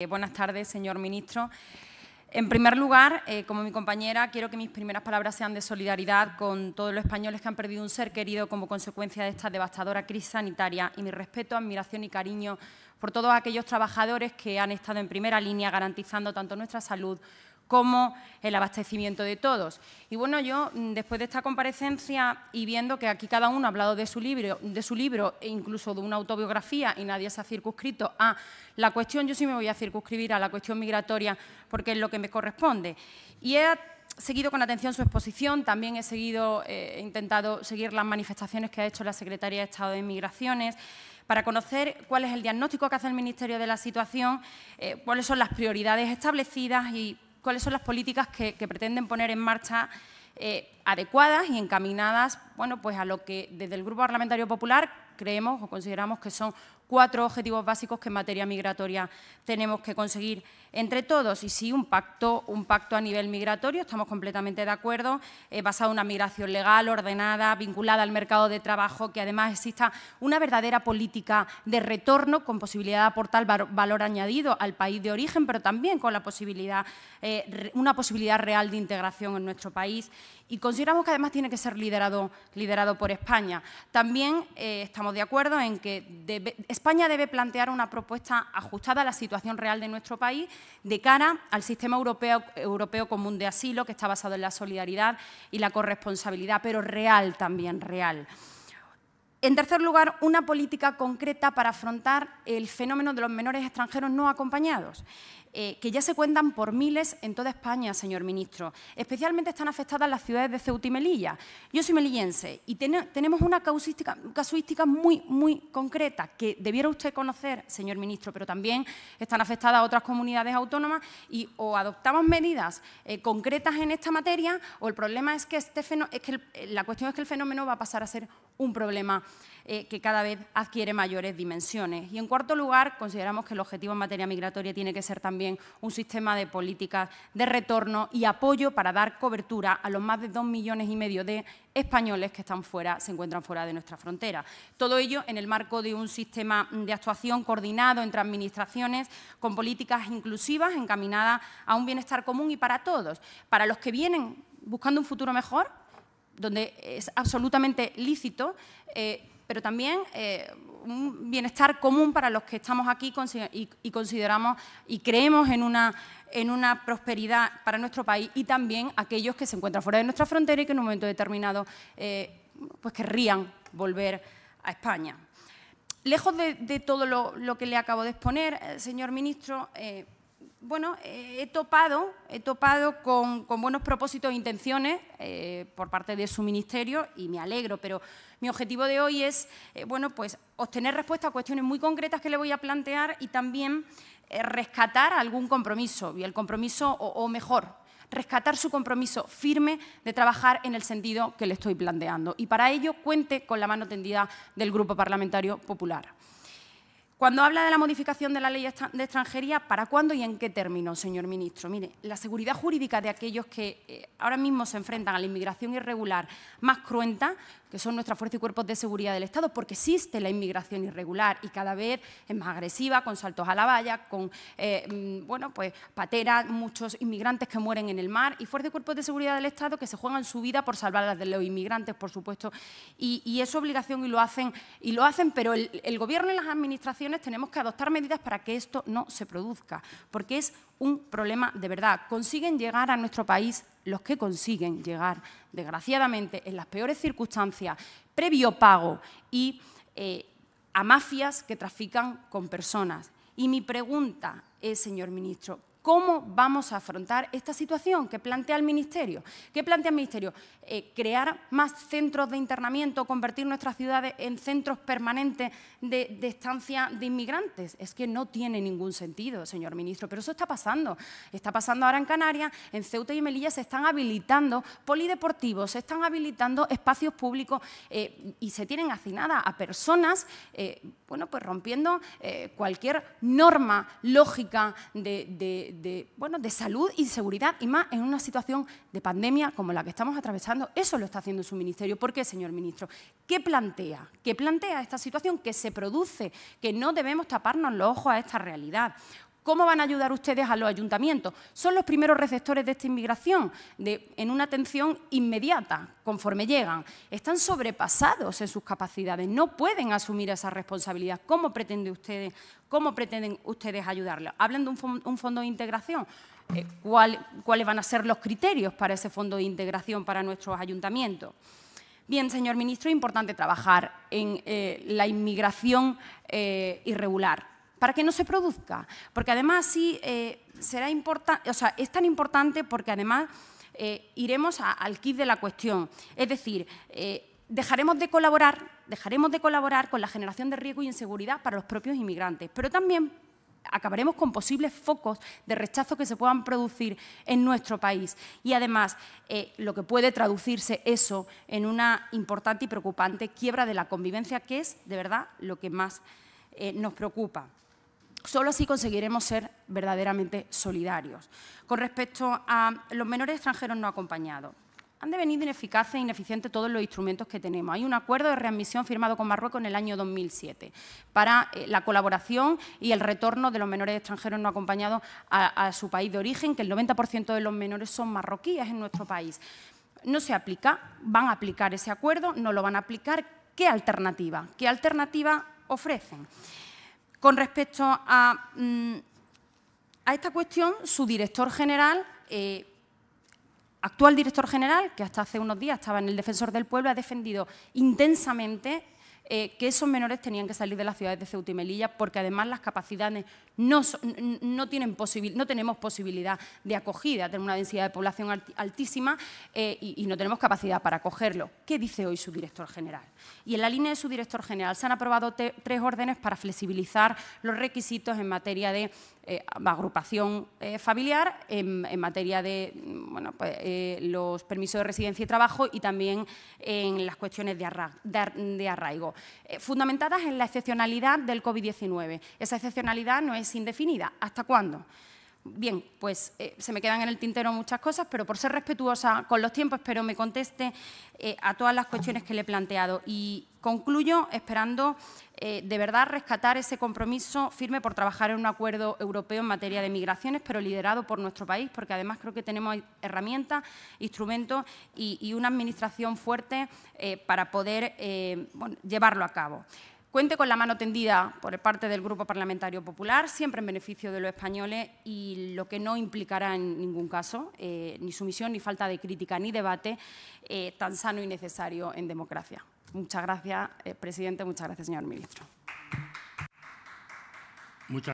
Eh, buenas tardes, señor ministro. En primer lugar, eh, como mi compañera, quiero que mis primeras palabras sean de solidaridad con todos los españoles que han perdido un ser querido como consecuencia de esta devastadora crisis sanitaria y mi respeto, admiración y cariño por todos aquellos trabajadores que han estado en primera línea garantizando tanto nuestra salud como el abastecimiento de todos. Y bueno, yo mm, después de esta comparecencia y viendo que aquí cada uno ha hablado de su libro, de su libro e incluso de una autobiografía y nadie se ha circunscrito a la cuestión, yo sí me voy a circunscribir a la cuestión migratoria porque es lo que me corresponde. Y he seguido con atención su exposición, también he seguido, eh, intentado seguir las manifestaciones que ha hecho la Secretaría de Estado de Migraciones para conocer cuál es el diagnóstico que hace el Ministerio de la situación, eh, cuáles son las prioridades establecidas y cuáles son las políticas que, pretenden poner en marcha eh, adecuadas y encaminadas bueno, pues a lo que desde el Grupo Parlamentario Popular creemos o consideramos que son cuatro objetivos básicos que en materia migratoria tenemos que conseguir entre todos. Y sí, un pacto, un pacto a nivel migratorio, estamos completamente de acuerdo, eh, basado en una migración legal, ordenada, vinculada al mercado de trabajo, que además exista una verdadera política de retorno con posibilidad de aportar valor añadido al país de origen, pero también con la posibilidad, eh, una posibilidad real de integración en nuestro país. Y consideramos que además tiene que ser liderado, liderado por España. También eh, estamos de acuerdo en que España debe plantear una propuesta ajustada a la situación real de nuestro país de cara al sistema europeo, común de asilo, que está basado en la solidaridad y la corresponsabilidad, pero real también, real. En tercer lugar, una política concreta para afrontar el fenómeno de los menores extranjeros no acompañados, eh, que ya se cuentan por miles en toda España, señor ministro. Especialmente están afectadas las ciudades de Ceuta y Melilla. Yo soy melillense y tenemos una casuística muy, muy concreta que debiera usted conocer, señor ministro, pero también están afectadas otras comunidades autónomas y o adoptamos medidas eh, concretas en esta materia o el problema es que, este es que la cuestión es que el fenómeno va a pasar a ser un problema eh, que cada vez adquiere mayores dimensiones. Y en cuarto lugar, consideramos que el objetivo en materia migratoria tiene que ser también un sistema de políticas de retorno y apoyo para dar cobertura a los más de dos millones y medio de españoles que están fuera, se encuentran fuera de nuestra frontera. Todo ello en el marco de un sistema de actuación coordinado entre administraciones con políticas inclusivas encaminadas a un bienestar común y para todos, para los que vienen buscando un futuro mejor donde es absolutamente lícito, eh, pero también eh, un bienestar común para los que estamos aquí y, consideramos y creemos en una, en una prosperidad para nuestro país y también aquellos que se encuentran fuera de nuestra frontera y que en un momento determinado eh, pues querrían volver a España. Lejos de, todo lo, que le acabo de exponer, señor ministro, bueno, eh, he topado, he topado con, buenos propósitos e intenciones eh, por parte de su ministerio y me alegro, pero mi objetivo de hoy es, eh, bueno, pues obtener respuesta a cuestiones muy concretas que le voy a plantear y también rescatar algún compromiso, y el compromiso, o, o mejor, rescatar su compromiso firme de trabajar en el sentido que le estoy planteando. Y para ello cuente con la mano tendida del Grupo Parlamentario Popular. Cuando habla de la modificación de la ley de extranjería, ¿para cuándo y en qué términos, señor ministro? Mire, la seguridad jurídica de aquellos que eh, ahora mismo se enfrentan a la inmigración irregular más cruenta que son nuestras fuerzas y cuerpos de seguridad del Estado, porque existe la inmigración irregular y cada vez es más agresiva, con saltos a la valla, con eh, mm, bueno, pues, pateras, muchos inmigrantes que mueren en el mar y fuerzas y cuerpos de seguridad del Estado que se juegan su vida por salvar de los inmigrantes, por supuesto, y, es su obligación y lo hacen, y lo hacen pero el Gobierno y las administraciones tenemos que adoptar medidas para que esto no se produzca, porque es un problema de verdad. Consiguen llegar a nuestro país los que consiguen llegar, desgraciadamente, en las peores circunstancias, previo pago y eh, a mafias que trafican con personas. Y mi pregunta es, señor ministro, ¿Cómo vamos a afrontar esta situación que plantea el Ministerio? ¿Qué plantea el Ministerio? Eh, ¿Crear más centros de internamiento, convertir nuestras ciudades en centros permanentes de, estancia de inmigrantes? Es que no tiene ningún sentido, señor ministro, pero eso está pasando. Está pasando ahora en Canarias, en Ceuta y Melilla se están habilitando polideportivos, se están habilitando espacios públicos eh, y se tienen hacinadas a personas, eh, bueno, pues rompiendo cualquier norma lógica de, de de, bueno, de salud y seguridad, y más en una situación de pandemia como la que estamos atravesando. Eso lo está haciendo su ministerio. ¿Por qué, señor ministro? ¿Qué plantea? ¿Qué plantea esta situación que se produce? Que no debemos taparnos los ojos a esta realidad. ¿Cómo van a ayudar ustedes a los ayuntamientos? Son los primeros receptores de esta inmigración, de, en una atención inmediata, conforme llegan. Están sobrepasados en sus capacidades, no pueden asumir esa responsabilidad. ¿Cómo pretenden ustedes, cómo pretenden ustedes ayudarlos? Hablan de un, fondo de integración. Eh, ¿Cuáles van a ser los criterios para ese fondo de integración para nuestros ayuntamientos? Bien, señor ministro, es importante trabajar en eh, la inmigración eh, irregular para que no se produzca. Porque además sí eh, será importante, o es tan importante porque además eh, iremos al kit de la cuestión. Es decir, eh, dejaremos de colaborar, dejaremos de colaborar con la generación de riesgo y inseguridad para los propios inmigrantes, pero también acabaremos con posibles focos de rechazo que se puedan producir en nuestro país. Y además, lo que puede traducirse eso en una importante y preocupante quiebra de la convivencia, que es, de verdad, lo que más nos preocupa. Solo así conseguiremos ser verdaderamente solidarios. Con respecto a los menores extranjeros no acompañados, han devenido ineficaces e ineficientes todos los instrumentos que tenemos. Hay un acuerdo de readmisión firmado con Marruecos en el año 2007 para eh, la colaboración y el retorno de los menores extranjeros no acompañados a, a su país de origen, que el 90% de los menores son marroquíes en nuestro país. No se aplica, van a aplicar ese acuerdo, no lo van a aplicar. ¿Qué alternativa? ¿Qué alternativa ofrecen? Con respecto mm, a, esta cuestión, su director general, eh, actual director general, que hasta hace unos días estaba en el Defensor del Pueblo, ha defendido intensamente eh, que esos menores tenían que salir de las ciudades de Ceuta y Melilla porque además las capacidades no, no, tienen no tenemos posibilidad de acogida, tenemos una densidad de población altísima eh, y, no tenemos capacidad para acogerlo. ¿Qué dice hoy su director general? Y en la línea de su director general se han aprobado tres órdenes para flexibilizar los requisitos en materia de eh, agrupación familiar, en, materia de pues, los permisos de residencia y trabajo y también en las cuestiones de arraigo. Eh, fundamentadas en la excepcionalidad del COVID-19. Esa excepcionalidad no es indefinida. ¿Hasta cuándo? Bien, pues eh, se me quedan en el tintero muchas cosas, pero por ser respetuosa con los tiempos, espero me conteste eh, a todas las cuestiones que le he planteado. Y, Concluyo esperando eh, de verdad rescatar ese compromiso firme por trabajar en un acuerdo europeo en materia de migraciones, pero liderado por nuestro país, porque además creo que tenemos herramientas, instrumentos y, una administración fuerte eh, para poder eh, llevarlo a cabo. Cuente con la mano tendida por parte del Grupo Parlamentario Popular, siempre en beneficio de los españoles y lo que no implicará en ningún caso ni sumisión, ni falta de crítica, ni debate tan sano y necesario en democracia. Muchas gracias, eh, presidente. Muchas gracias, señor ministro.